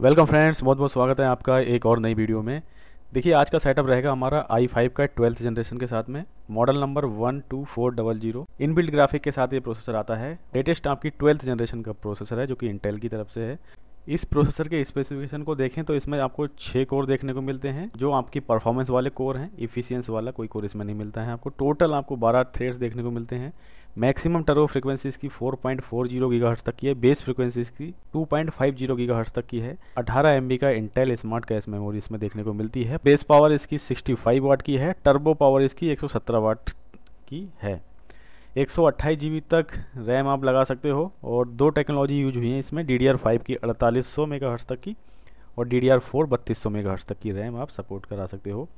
welcome friends बहुत बहुत स्वागत है आपका एक और नई वीडियो में देखिए आज का सेटअप रहेगा हमारा आई फाइव का ट्वेल्थ जनरेशन के साथ में model number one two four double zero in build graphic के साथ ये प्रोसेसर आता है लेटेस्ट आपकी ट्वेल्थ जनरेशन का प्रोसेसर है जो कि इंटेल की तरफ से है इस प्रोसेसर के स्पेसिफिकेशन को देखें तो इसमें आपको छः कोर देखने को मिलते हैं जो आपकी परफॉर्मेंस वाले कोर हैं इफिशियंस वाला कोई कोर इसमें नहीं मिलता है आपको टोटल आपको 12 थ्रेड्स देखने को मिलते हैं मैक्सिमम टर्बो फ्रीक्वेंसीज की 4.40 पॉइंट तक की है बेस फ्रीक्वेंसीज की 2.50 पॉइंट तक की है 18 एमबी का इंटेल स्मार्ट कैश मेमोरी इसमें देखने को मिलती है बेस पावर इसकी 65 वाट की है टर्बो पावर इसकी 117 वाट की है एक सौ तक रैम आप लगा सकते हो और दो टेक्नोलॉजी यूज हुई है इसमें डी डी की अड़तालीस सौ तक की और डी डी आर फोर बत्तीस सौ तक की रैम आप सपोर्ट करा सकते हो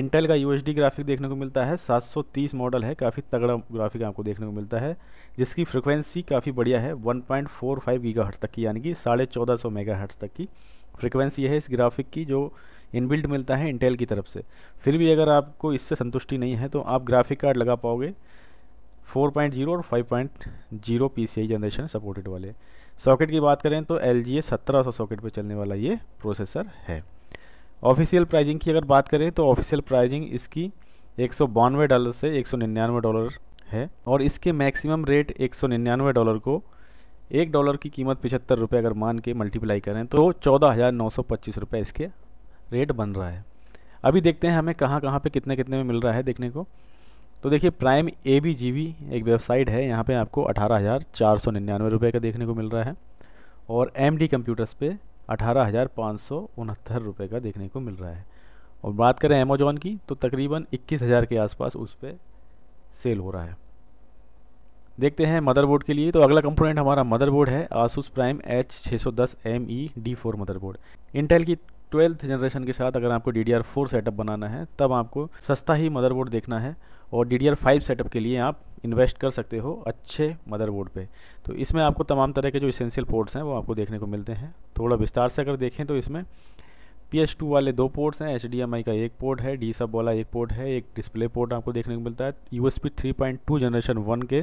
इंटेल का यू ग्राफिक देखने को मिलता है 730 मॉडल है काफ़ी तगड़ा ग्राफिक आपको देखने को मिलता है जिसकी फ्रिक्वेंसी काफ़ी बढ़िया है 1.45 गीगाहर्ट्ज़ तक की यानी कि साढ़े चौदह सौ मेगाहर्ट्ज़ तक की फ्रिक्वेंसी है इस ग्राफिक की जो इनबिल्ट मिलता है इंटेल की तरफ से फिर भी अगर आपको इससे संतुष्टि नहीं है तो आप ग्राफिक कार्ड लगा पाओगे 4.0 और 5.0 PCI जनरेशन सपोर्टेड वाले सॉकेट की बात करें तो एल जी ए सॉकेट पर चलने वाला ये प्रोसेसर है ऑफिशियल प्राइजिंग की अगर बात करें तो ऑफिशियल प्राइजिंग इसकी एक डॉलर से एक डॉलर है और इसके मैक्सिमम रेट एक डॉलर को एक डॉलर की कीमत पिछहत्तर रुपये अगर मान के मल्टीप्लाई करें तो चौदह हज़ार नौ सौ पच्चीस रुपये इसके रेट बन रहा है अभी देखते हैं हमें कहाँ कहाँ पे कितने कितने में मिल रहा है देखने को तो देखिए Prime A B G B एक वेबसाइट है यहाँ पे आपको अठारह हज़ार चार सौ निन्यानवे रुपये का देखने को मिल रहा है और एम डी कंप्यूटर्स पे अठारह हज़ार पाँच सौ उनहत्तर रुपये का देखने को मिल रहा है और बात करें अमेजोन की तो तकरीबन इक्कीस हज़ार के आसपास उस पर सेल हो रहा है देखते हैं मदरबोर्ड के लिए तो अगला कंपोनेंट हमारा मदरबोर्ड है आसूस प्राइम एच छः सौ दस M E D four motherboard Intel की ट्वेल्थ जनरेशन के साथ अगर आपको D D R four setup बनाना है तब आपको सस्ता ही मदरबोर्ड देखना है और D D R five setup के लिए आप इन्वेस्ट कर सकते हो अच्छे मदरबोर्ड पे तो इसमें आपको तमाम तरह के जो इसेंशियल पोर्ट्स हैं वो आपको देखने को मिलते हैं थोड़ा विस्तार से अगर देखें तो इसमें पी एस टू वाले दो पोर्ट्स हैं एच डी एम आई का एक पोर्ट है डी सब वाला एक पोर्ट है एक डिस्प्ले पोर्ट आपको देखने को मिलता है U S P three point two generation one के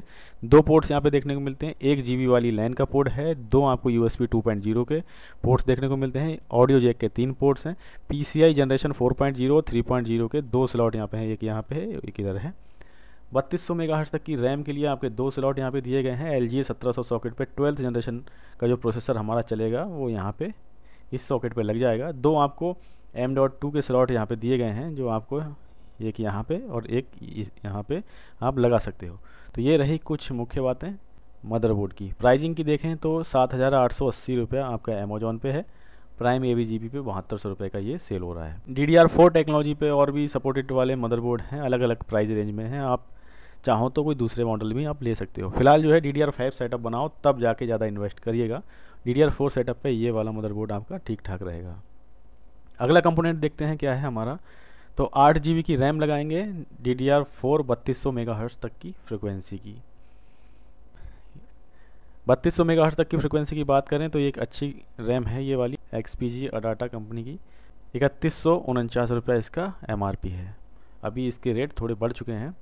दो पोर्ट्स यहाँ पे देखने को मिलते हैं एक जी बी वाली लाइन का पोर्ट है दो आपको U S P two point zero के पोर्ट्स देखने को मिलते हैं ऑडियो जैक के तीन पोर्ट्स हैं P C I generation four point zero three point zero के दो स्लॉट यहाँ पे हैं एक यहाँ पे है एक इधर है बत्तीस सौ मेगाहर्ट्ज तक की रैम के लिए आपके दो स्लॉट यहाँ पे दिए गए हैं एल जी सत्रह सौ सॉकेट पर ट्वेल्थ जनरेशन का जो प्रोसेसर हमारा चलेगा वो यहाँ पे इस सॉकेट पर लग जाएगा दो आपको एम डॉट टू के स्लॉट यहाँ पे दिए गए हैं जो आपको एक यहाँ पे और एक यहाँ पे आप लगा सकते हो तो ये रही कुछ मुख्य बातें मदरबोर्ड की प्राइजिंग की देखें तो सात हज़ार आठ सौ अस्सी रुपया आपका अमेजोन पे है Prime A B G B पे बहत्तर सौ रुपये का ये सेल हो रहा है D D R four technology पे और भी सपोर्टेड वाले मदरबोर्ड हैं अलग अलग प्राइस रेंज में हैं आप चाहो तो कोई दूसरे मॉडल भी आप ले सकते हो फिलहाल जो है D D R five setup बनाओ तब जाके ज़्यादा इन्वेस्ट करिएगा डी डी सेटअप पे ये वाला मदरबोर्ड आपका ठीक ठाक रहेगा अगला कंपोनेंट देखते हैं क्या है हमारा तो आठ जी की रैम लगाएंगे डी डी आर फोर बत्तीस सौ तक की फ्रिक्वेंसी की बत्तीस सौ मेगा तक की फ्रिक्वेंसी की बात करें तो ये एक अच्छी रैम है ये वाली X P G Adata company की इकतीस सौ इसका एम है अभी इसके रेट थोड़े बढ़ चुके हैं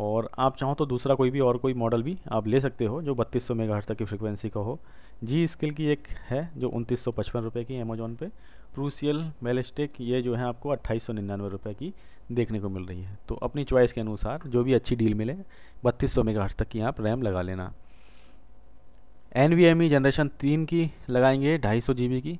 और आप चाहो तो दूसरा कोई भी और कोई मॉडल भी आप ले सकते हो जो बत्तीस सौ मेगा तक की फ्रिक्वेंसी का हो जी स्किल की एक है जो उनतीस सौ पचपन रुपये की अमेजोन पे प्रूसियल मेलेस्टिक ये जो है आपको अट्ठाईस सौ निन्यानवे रुपये की देखने को मिल रही है तो अपनी चॉइस के अनुसार जो भी अच्छी डील मिले बत्तीस सौ मेगा तक की आप रैम लगा लेना एन जनरेशन e तीन की लगाएंगे ढाई सौ की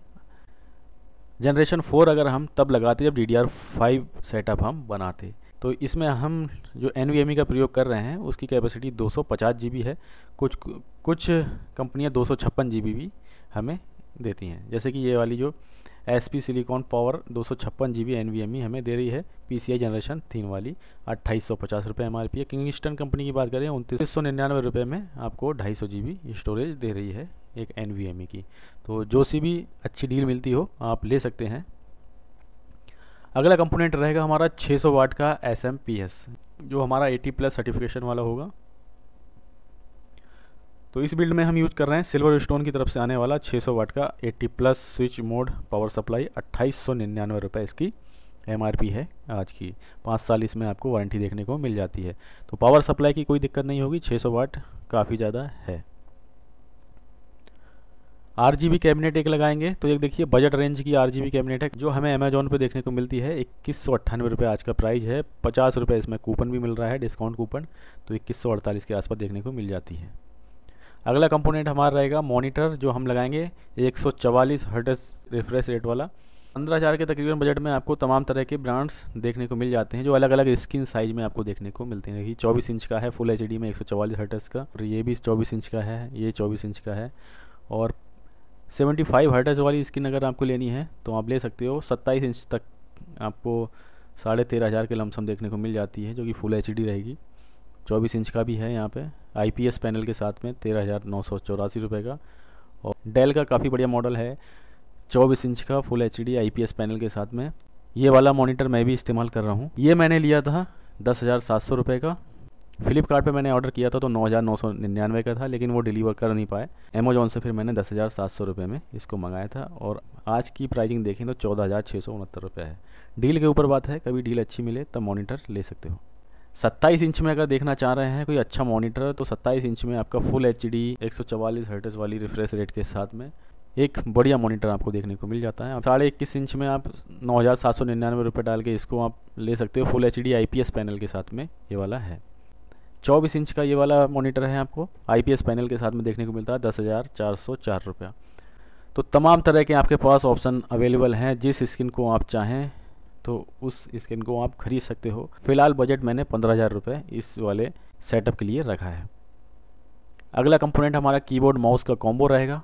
जनरेशन फोर अगर हम तब लगाते जब D D R five setup हम बनाते तो इसमें हम जो एन e का प्रयोग कर रहे हैं उसकी कैपेसिटी 250 जीबी है कुछ कुछ कंपनियां 256 जीबी भी हमें देती हैं जैसे कि ये वाली जो एस पी सिलीकॉन पावर दो सौ छप्पन G B N V M E हमें दे रही है पी सी आई जनरेशन तीन वाली अट्ठाईस सौ पचास रुपये एम आर पी है किंगस्टन कंपनी की बात करें उनतीस सौ निन्यानवे रुपये में आपको ढाई सौ जी बी स्टोरेज दे रही है एक एन वी एम ई की तो जो सी भी अच्छी डील मिलती हो आप ले सकते हैं अगला कंपोनेंट रहेगा हमारा 600 सौ वाट का एस एम पी एस जो हमारा 80 प्लस सर्टिफिकेशन वाला होगा तो इस बिल्ड में हम यूज़ कर रहे हैं सिल्वर स्टोन की तरफ से आने वाला 600 वाट का 80 plus switch mode power supply अट्ठाईस सौ निन्यानवे रुपये इसकी एम है आज की पाँच साल इसमें आपको वारंटी देखने को मिल जाती है तो पावर सप्लाई की कोई दिक्कत नहीं होगी छः वाट काफ़ी ज़्यादा है आर जी कैबिनेट एक लगाएंगे तो एक देखिए बजट रेंज की आर जी कैबिनेट है जो हमें अमेजोन पे देखने को मिलती है इक्कीस सौ अट्ठानवे रुपये आज का प्राइस है पचास रुपये इसमें कूपन भी मिल रहा है डिस्काउंट कूपन तो इक्कीस सौ अड़तालीस के आसपास देखने को मिल जाती है अगला कंपोनेंट हमारा रहेगा मॉनिटर जो हम लगाएंगे एक सौ चवालीस हर्टस रिफ्रेश रेट वाला पंद्रह हज़ार के तकरीबन बजट में आपको तमाम तरह के ब्रांड्स देखने को मिल जाते हैं जो अलग अलग स्क्रीन साइज़ में आपको देखने को मिलते हैं देखिए चौबीस इंच का है फुल एच में एक सौ चवालीस हर्टस का और ये भी चौबीस इंच का है ये चौबीस इंच का है और सेवेंटी फाइव हर्टज वाली स्क्रीन अगर आपको लेनी है तो आप ले सकते हो सत्ताईस इंच तक आपको साढ़े तेरह हज़ार के लमसम देखने को मिल जाती है जो कि फुल एच रहेगी चौबीस इंच का भी है यहाँ पे आईपीएस पैनल के साथ में तेरह हज़ार नौ सौ चौरासी रुपये का और डेल का काफ़ी बढ़िया मॉडल है चौबीस इंच का फुल एच डी पैनल के साथ में ये वाला मोनिटर मैं भी इस्तेमाल कर रहा हूँ ये मैंने लिया था दस हज़ार सात सौ रुपये का फ्लिपकार्ट मैंने ऑर्डर किया था तो नौ हज़ार नौ सौ निन्यानवे का था लेकिन वो डिलीवर कर नहीं पाए अमेजोन से फिर मैंने दस हज़ार सात सौ रुपये में इसको मंगाया था और आज की प्राइसिंग देखें तो चौदह हज़ार छः सौ उनहत्तर रुपये है डील के ऊपर बात है कभी डील अच्छी मिले तो मोनीटर ले सकते हो सत्ताईस इंच में अगर देखना चाह रहे हैं कोई अच्छा मॉनिटर तो सत्ताईस इंच में आपका फुल एच डी एक सौ चवालीस वाली रिफ्रेश रेट के साथ में एक बढ़िया मॉनिटर आपको देखने को मिल जाता है साढ़े इक्कीस इंच में आप नौ हज़ार सात सौ निन्यानवे रुपये डाल के इसको आप ले सकते हो full H D I P S panel के साथ में ये वाला है चौबीस इंच का ये वाला मॉनिटर है आपको आईपीएस पैनल के साथ में देखने को मिलता है दस हज़ार चार सौ चार रुपया तो तमाम तरह के आपके पास ऑप्शन अवेलेबल हैं जिस स्किन को आप चाहें तो उस स्किन को आप खरीद सकते हो फिलहाल बजट मैंने पंद्रह हज़ार रुपये इस वाले सेटअप के लिए रखा है अगला कंपोनेंट हमारा कीबोर्ड माउस का कॉम्बो रहेगा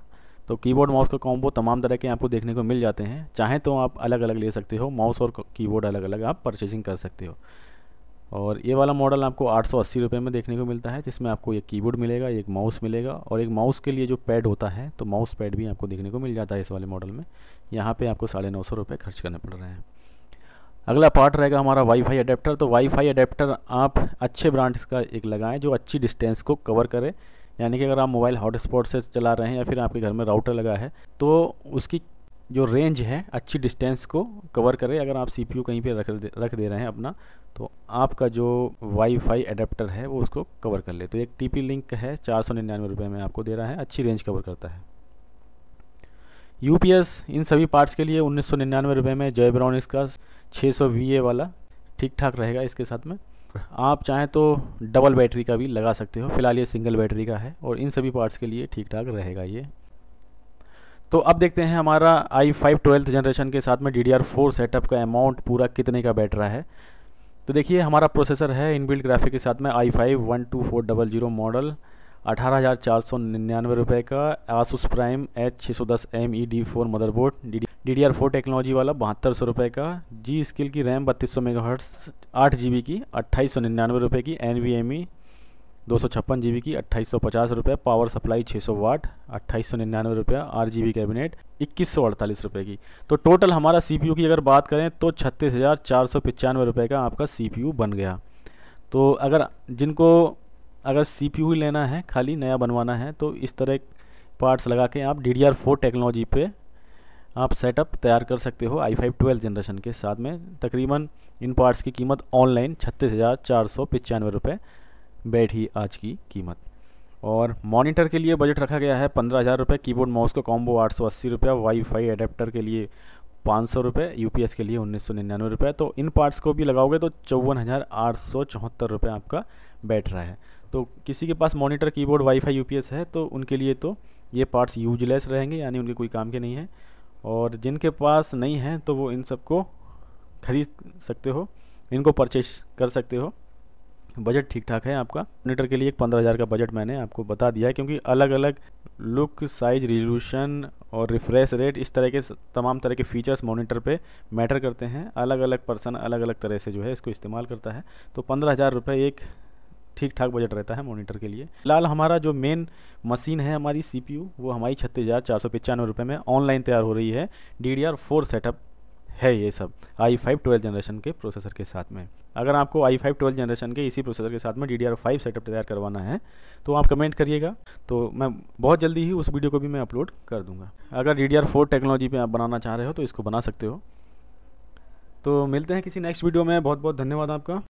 तो कीबोर्ड माउस का कॉम्बो तमाम तरह के आपको देखने को मिल जाते हैं चाहें तो आप अलग अलग ले सकते हो माउस और कीबोर्ड अलग अलग आप परचेजिंग कर सकते हो और ये वाला मॉडल आपको आठ सौ में देखने को मिलता है जिसमें आपको एक कीबोर्ड मिलेगा एक माउस मिलेगा और एक माउस के लिए जो पैड होता है तो माउस पैड भी आपको देखने को मिल जाता है इस वाले मॉडल में यहाँ पे आपको साढ़े नौ सौ रुपये खर्च करने पड़ रहे हैं अगला पार्ट रहेगा हमारा वाईफाई अडेप्टर तो वाईफाई अडेप्टर आप अच्छे ब्रांड्स का एक लगाएं जो अच्छी डिस्टेंस को कवर करे यानी कि अगर आप मोबाइल हॉटस्पॉट से चला रहे हैं या फिर आपके घर में राउटर लगा है तो उसकी जो रेंज है अच्छी डिस्टेंस को कवर करे अगर आप सीपीयू कहीं पे रख दे रख दे रहे हैं अपना तो आपका जो वाईफाई एडेप्टर है वो उसको कवर कर ले तो एक टीपी लिंक है चार सौ निन्यानवे रुपये में आपको दे रहा है अच्छी रेंज कवर करता है यूपीएस इन सभी पार्ट्स के लिए उन्नीस सौ निन्यानवे रुपये में जय ब्राउन का छः सौ वी वाला ठीक ठाक रहेगा इसके साथ में आप चाहें तो डबल बैटरी का भी लगा सकते हो फिलहाल ये सिंगल बैटरी का है और इन सभी पार्ट्स के लिए ठीक ठाक रहेगा ये तो अब देखते हैं हमारा आई फाइव ट्वेल्थ जनरेशन के साथ में D D R four setup का अमाउंट पूरा कितने का बैठ रहा है तो देखिए हमारा प्रोसेसर है इनबिल्ट ग्राफिक के साथ में I five one two four double zero model अठारह हज़ार चार सौ निन्यानवे रुपये का आसूस प्राइम एच छः सौ दस M E D four motherboard D D D R four technology वाला बहत्तर सौ रुपये का जी स्किल की रैम बत्तीस सौ मेगाहर्ट्स आठ जी बी की अट्ठाईस सौ निन्यानवे रुपये की एन वी एम ई दो सौ छप्पन जी बी की अट्ठाईस सौ पचास रुपये पावर सप्लाई छः सौ वाट अट्ठाईस सौ निन्यानवे रुपये आठ जी बी कैबिनेट इक्कीस सौ अड़तालीस रुपये की तो टोटल हमारा सी पी यू की अगर बात करें तो छत्तीस हज़ार चार सौ पचानवे रुपये का आपका सी पी यू बन गया तो अगर जिनको अगर सी पी यू लेना है खाली नया बनवाना है तो इस तरह पार्ट्स लगा के आप D D R four technology पर आप सेटअप तैयार कर सकते हो आई फाइव ट्वेल्व जनरेशन के साथ में तकरीबन इन पार्ट्स की कीमत ऑनलाइन छत्तीस हज़ार चार सौ पचानवे रुपये बैठी आज की कीमत और मॉनिटर के लिए बजट रखा गया है पंद्रह हज़ार रुपये कीबोर्ड माउस का कॉम्बो आठ सौ अस्सी रुपये वाईफाई एडेप्टर के लिए पाँच सौ रुपये यू के लिए उन्नीस सौ निन्यानवे रुपये तो इन पार्ट्स को भी लगाओगे तो चौवन हज़ार आठ सौ चौहत्तर रुपये आपका बैठ रहा है तो किसी के पास मॉनिटर कीबोर्ड वाईफाई यूपीएस है तो उनके लिए तो ये पार्ट्स यूजलेस रहेंगे यानी उनके कोई काम के नहीं है और जिनके पास नहीं है तो वो इन सबको खरीद सकते हो इनको परचेज कर सकते हो बजट ठीक ठाक है आपका मोनीटर के लिए एक पंद्रह हज़ार का बजट मैंने आपको बता दिया है क्योंकि अलग अलग लुक साइज रिजोल्यूशन और रिफ्रेश रेट इस तरह के तमाम तरह के फीचर्स मॉनिटर पे मैटर करते हैं अलग अलग पर्सन अलग अलग तरह से जो है इसको इस्तेमाल करता है तो पंद्रह हज़ार रुपये एक ठीक ठाक बजट रहता है मोनीटर के लिए फिलहाल हमारा जो मेन मशीन है हमारी सीपीयू वो हमारी छत्तीस हज़ार चार सौ पचानवे रुपये में ऑनलाइन तैयार हो रही है D D R four setup है ये सब आई फाइव ट्वेल्थ जनरेशन के प्रोसेसर के साथ में अगर आपको आई फाइव ट्वेल्थ जनरेशन के इसी प्रोसेसर के साथ में D D R five setup तैयार करवाना है तो आप कमेंट करिएगा तो मैं बहुत जल्दी ही उस वीडियो को भी मैं अपलोड कर दूंगा अगर D D R four technology पर आप बनाना चाह रहे हो तो इसको बना सकते हो तो मिलते हैं किसी नेक्स्ट वीडियो में बहुत बहुत धन्यवाद आपका